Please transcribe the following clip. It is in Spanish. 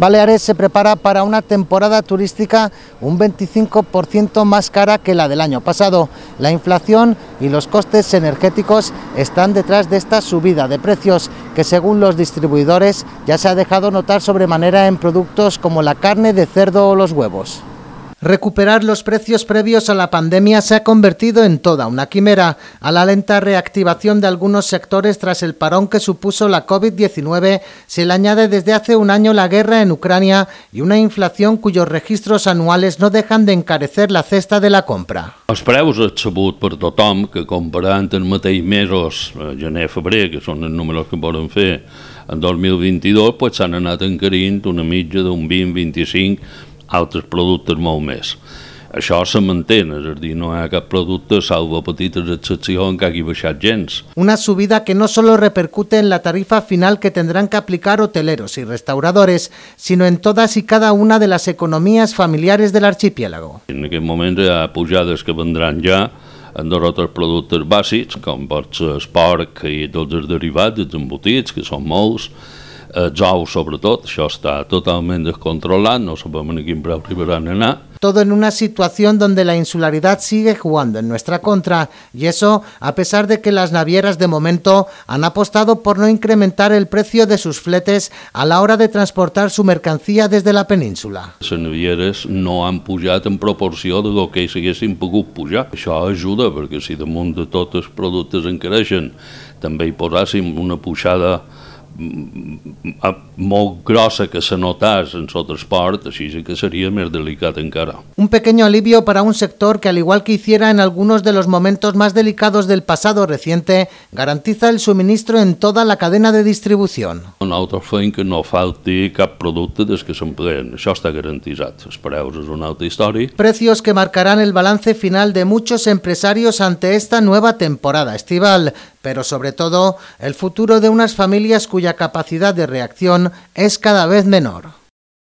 Baleares se prepara para una temporada turística un 25% más cara que la del año pasado. La inflación y los costes energéticos están detrás de esta subida de precios que según los distribuidores ya se ha dejado notar sobremanera en productos como la carne de cerdo o los huevos. Recuperar los precios previos a la pandemia se ha convertido en toda una quimera ...a la lenta reactivación de algunos sectores tras el parón que supuso la COVID-19. Se le añade desde hace un año la guerra en Ucrania y una inflación cuyos registros anuales no dejan de encarecer la cesta de la compra. Los precios han sabut per tothom que comparant eh, els mateixos mesos, gener que son el números que poden fer en 2022, pues, s'han pues, anat encarint una mitja d'un 20-25 altres productes molt més. Això se manté, és a dir, no hi ha cap producte, salvo petites excepcions, que hagi baixat gens. Una subida que no solo repercute en la tarifa final que tendrán que aplicar hoteleros y restauradores, sino en todas y cada una de las economías familiares de l'arxipiélago. En aquest moment hi ha pujades que vendran ja, en dos altres productes bàsics, com pot ser el porc i tots els derivats, els embotits, que són molts, Eh, jou sobretot, això està totalment descontrolat, no sabem ni quin preu arribaran a anar. Todo en una situación donde la insularidad sigue jugando en nuestra contra, y eso a pesar de que las navieras de momento han apostado por no incrementar el precio de sus fletes a la hora de transportar su mercancía desde la península. Les navieres no han pujat en proporció de lo que haguessin pogut pujar. Això ajuda, perquè si damunt de tot els productes encareixen també hi posàssim una pujada que se en així que sería más delicado encara. Un pequeño alivio para un sector que, al igual que hiciera en algunos de los momentos más delicados del pasado reciente, garantiza el suministro en toda la cadena de distribución. no que una Precios que marcarán el balance final de muchos empresarios ante esta nueva temporada estival pero sobre todo el futuro de unas familias cuya capacidad de reacción es cada vez menor.